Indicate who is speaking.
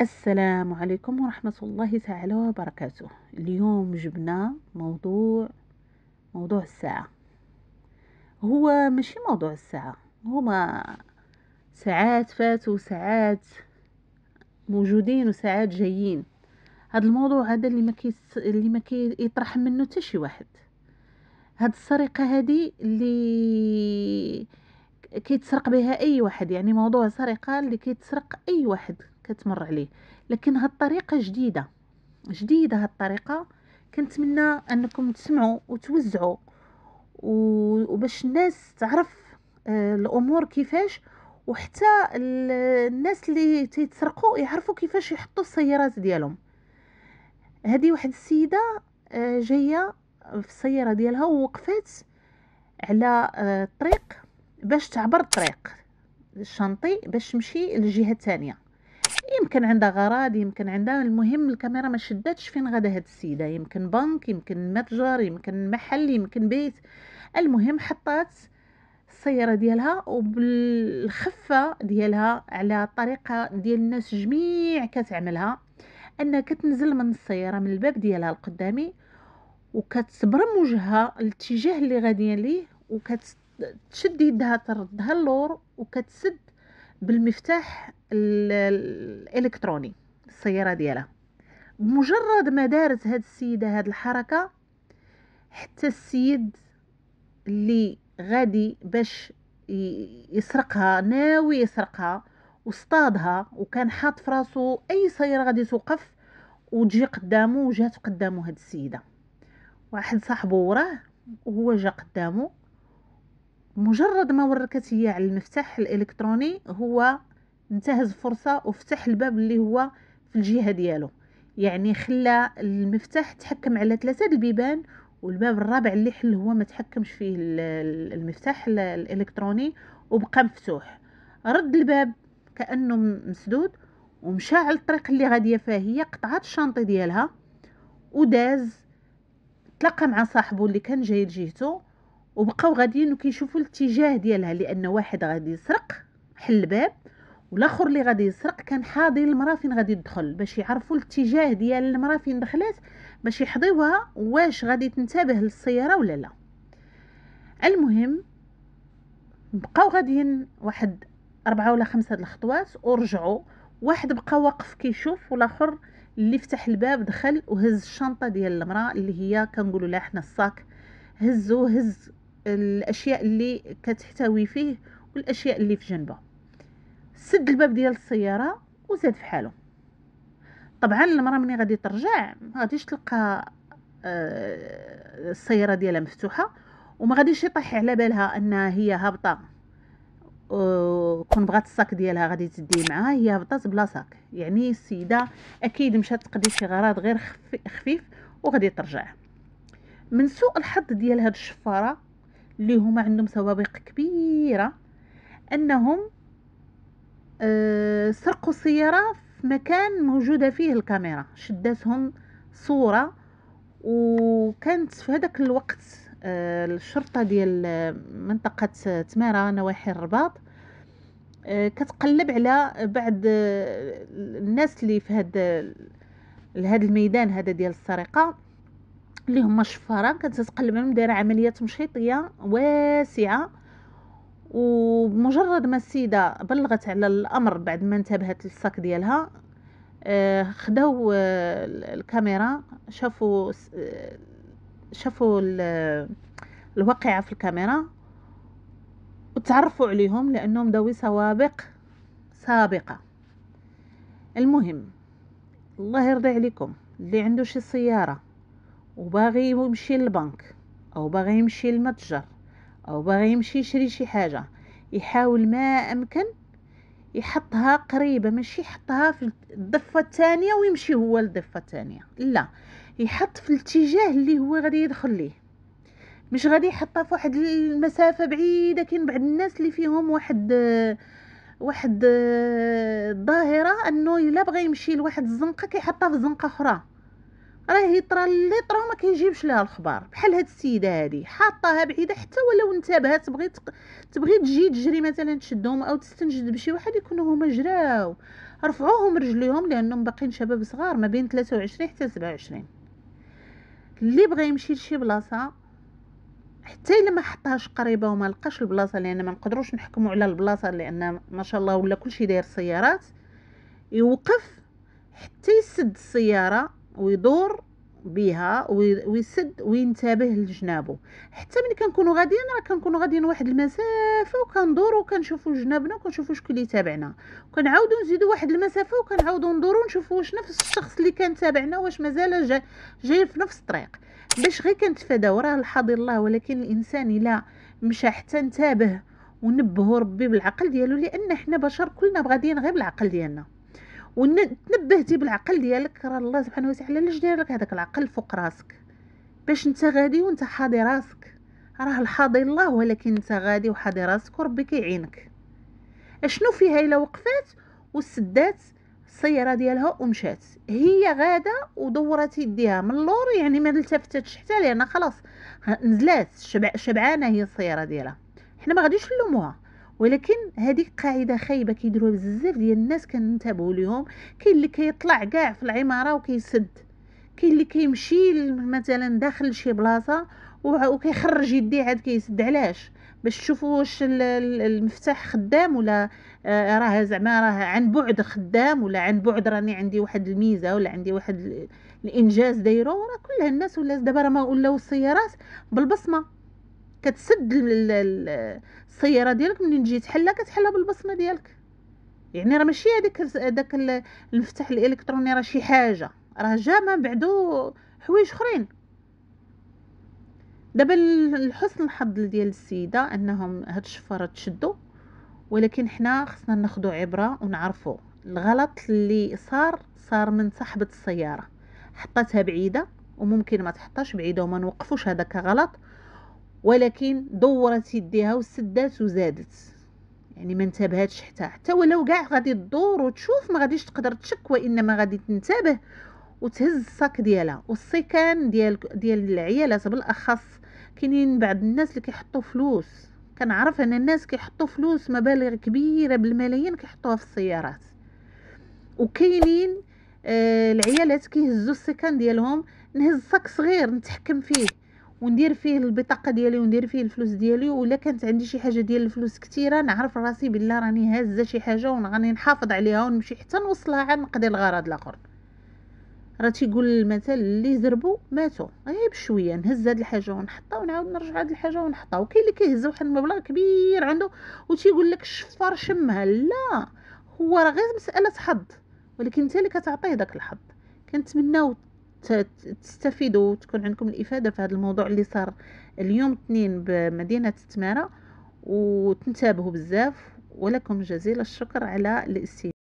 Speaker 1: السلام عليكم ورحمة الله تعالى وبركاته اليوم جبنا موضوع موضوع الساعة هو ماشي موضوع الساعة هما ساعات فاتوا وساعات موجودين وساعات جايين هذا الموضوع هذا اللي ما كي اللي ما يطرح منه حتى شي واحد هاد السرقة هذه اللي كيتسرق بها اي واحد يعني موضوع سرقة اللي كيتسرق اي واحد كتمر عليه لكن هالطريقه جديده جديده هالطريقه كنتمنى انكم تسمعوا وتوزعوا وباش الناس تعرف آه، الامور كيفاش وحتى الناس اللي تيتسرقوا يعرفوا كيفاش يحطوا السيارات ديالهم هذه واحد السيده آه، جايه في السياره ديالها ووقفات على آه، الطريق باش تعبر الطريق الشنطي باش تمشي للجهه الثانيه يمكن عندها غراض يمكن عندها المهم الكاميرا ما شدتش فين غدا هاد السيده يمكن بنك يمكن متجر يمكن محل يمكن بيت المهم حطات السياره ديالها وبالخفه ديالها على الطريقه ديال الناس جميع كتعملها انها كتنزل من السياره من الباب ديالها القدامي وكتبرم وجهها الاتجاه اللي غادي ليه وكتشد يدها تردها اللور وكتسد بالمفتاح الالكتروني السياره ديالها بمجرد ما دارت هاد السيده هاد الحركه حتى السيد اللي غادي باش يسرقها ناوي يسرقها واصطادها وكان حاط في راسو اي سياره غادي توقف وتجي قدامه وجات قدامه هاد السيده واحد صاحبه وراه وهو جا قدامه مجرد ما وركت هي على المفتاح الالكتروني هو انتهز الفرصه وفتح الباب اللي هو في الجهه ديالو يعني خلى المفتاح تحكم على ثلاثه البيبان والباب الرابع اللي حل هو ما تحكمش فيه المفتاح الالكتروني وبقى مفتوح رد الباب كانه مسدود ومشى على الطريق اللي غاديه فيها هي قطعت الشنطه ديالها وداز تلقى مع صاحبه اللي كان جاي لجهته وبقاو غاديين وكيشوفوا الاتجاه ديالها لان واحد غادي يسرق حل الباب والاخر اللي غادي يسرق كان حاضي المراه فين غادي تدخل باش يعرفوا الاتجاه ديال المراه فين دخلت باش يحضيوها واش غادي تنتبه للسياره ولا لا المهم بقاو غاديين واحد أربعة ولا خمسة الخطوات ورجعوا واحد بقى واقف كيشوف والاخر اللي فتح الباب دخل وهز الشنطه ديال المراه اللي هي كنقولوا لها حنا الصاك هزو هز الاشياء اللي كتحتوي فيه والاشياء اللي في جنبه سد الباب ديال السياره وزاد في حاله طبعا المراه ملي غادي ترجع ما غاديش تلقى آه السياره ديالها مفتوحه وما غاديش يطيح على بالها انها هي هابطه كون بغات الصاك ديالها غادي تدي معاها هي هبطات بلا صاك يعني السيده اكيد مشات تقضي شي غراض غير خفيف وغادي ترجع من سوء الحظ ديال هاد الشفاره اللي هما عندهم سوابق كبيره انهم آه، سرقوا السيارة في مكان موجودة فيه الكاميرا شداتهم صورة وكانت في هذاك الوقت آه، الشرطة ديال منطقة تمارة نواحي الرباط آه، كتقلب على بعض الناس اللي في هاد لهذا الميدان هذا ديال السرقه اللي هما شفارة كانت تتقلب عليهم دايره عمليه تمشيطيه واسعه ومجرد ما السيدة بلغت على الأمر بعد ما انتبهت للصك ديالها آه، خداو آه، الكاميرا شافوا آه، شافوا الواقعة في الكاميرا وتعرفوا عليهم لأنهم ذوي سوابق سابقة المهم الله يرضي عليكم اللي عنده شي سيارة وباغي يمشي للبنك أو باغي يمشي للمتجر او باغي يمشي يشري شي حاجه يحاول ما امكن يحطها قريبه ماشي يحطها في الضفه الثانيه ويمشي هو للضفه الثانيه لا يحط في الاتجاه اللي هو غادي يدخل ليه مش غادي يحطها في واحد المسافه بعيده كاين بعض الناس اللي فيهم واحد واحد الظاهره آه، انه الا بغى يمشي لواحد الزنقه كيحطها في زنقه اخرى راه يطرى اللي طرا ما كيجيبش لها الخبار بحال هاد السيده هادي حاطاها بعيده حتى ولو انتبهت تبغي تبغي تجي تجري مثلا تشدهم او تستنجد بشي واحد يكونوا هما جراو رفعوهم رجليهم لانهم باقيين شباب صغار ما بين 23 حتى 27 اللي بغى يمشي لشي بلاصه حتى الا ما حطهاش قريبه وما لقاش البلاصه لان ما نقدروش نحكموا على البلاصه لان ما شاء الله ولا كلشي داير سيارات يوقف حتى يسد السياره ويدور بها ويسد وينتبه لجنابه حتى ملي كنكونوا غاديين راه كنكونوا غاديين واحد المسافه وكندوروا وكنشوفوا جنابنا وكنشوفوا شكون اللي تابعنا وكنعاودوا نزيدوا واحد المسافه وكنعاودوا ندوروا نشوفوا واش نفس الشخص اللي كان تابعنا واش مازال جاي, جاي في نفس الطريق باش غير كنتفاداو راه الحاضر الله ولكن الانسان الا مشى حتى انتبه ونبهوا ربي بالعقل ديالو لان حنا بشر كلنا غاديين غير بالعقل ديالنا وتنبهتي بالعقل ديالك راه الله سبحانه وتعالى علاش داير لك هذاك العقل فوق راسك باش انت غادي وانت حاضي راسك راه الحاضي الله ولكن انت غادي وحاضي راسك وربي كيعينك اشنو فيها الا وقفات وسدات السياره ديالها ومشات هي غاده ودورت يديها من اللور يعني ما التفتتش حتى لان خلاص نزلات شبع شبعانه هي السياره ديالها حنا ما غاديش نلوموها ولكن هذه قاعده خايبه كيديروها بزاف ديال الناس كننتبهوا ليهم كاين اللي كيطلع كاع في العماره وكيسد كاين اللي كيمشي مثلا داخل شي بلاصه وكيخرج يديه عاد كيسد علاش باش تشوفوا واش المفتاح خدام ولا آه، راه زعما راه عن بعد خدام ولا عن بعد راني عندي واحد الميزه ولا عندي واحد الانجاز دايرو راه كلها الناس ولا دابا راه ما ولاو السيارات بالبصمه كتسد السياره ديالك منين تجي تحلها كتحلها بالبصمه ديالك يعني راه ماشي هذاك داك المفتاح الالكتروني راه شي حاجه راه جا من بعدو حوايج اخرين دابا الحسن الحظ ديال السيده انهم هاد الشفاره تشدو ولكن حنا خصنا ناخدو عبره ونعرفوا الغلط اللي صار صار من صاحبه السياره حطتها بعيده وممكن ما تحطاش بعيده وما نوقفوش هذاك غلط ولكن دورت يديها وسدات وزادت يعني ما انتبهتش حتى حتى ولو كاع غادي تدور وتشوف ما غاديش تقدر تشك وانما غادي تنتبه وتهز الصاك ديالها والسيكان ديال ديال العيالات بالاخص كاينين بعض الناس اللي كيحطوا فلوس كنعرف ان الناس كيحطوا فلوس مبالغ كبيره بالملايين كيحطوها في السيارات وكاينين آه العيالات كيهزوا السيكان ديالهم نهز صاك صغير نتحكم فيه وندير فيه البطاقه ديالي وندير فيه الفلوس ديالي ولا كانت عندي شي حاجه ديال الفلوس كثيره نعرف راسي بلا راني هازه شي حاجه وغاني نحافظ عليها ونمشي حتى نوصلها عاد نقضي الغرض الاخر راه تيقول المثل اللي زربوا ماتوا غير بشويه نهز هاد الحاجه ونحطها ونعاود نرجع هاد الحاجه ونحطها وكاين اللي كيهز واحد المبلغ كبير عنده وتيقول لك الشفار شمها لا هو راه غير مساله حظ ولكن انت اللي كتعطيه داك الحظ كنتمناو تستفيدوا وتكون عندكم الافاده في هذا الموضوع اللي صار اليوم اثنين بمدينه تماره وتنتبهوا بزاف ولكم جزيل الشكر على الاستماع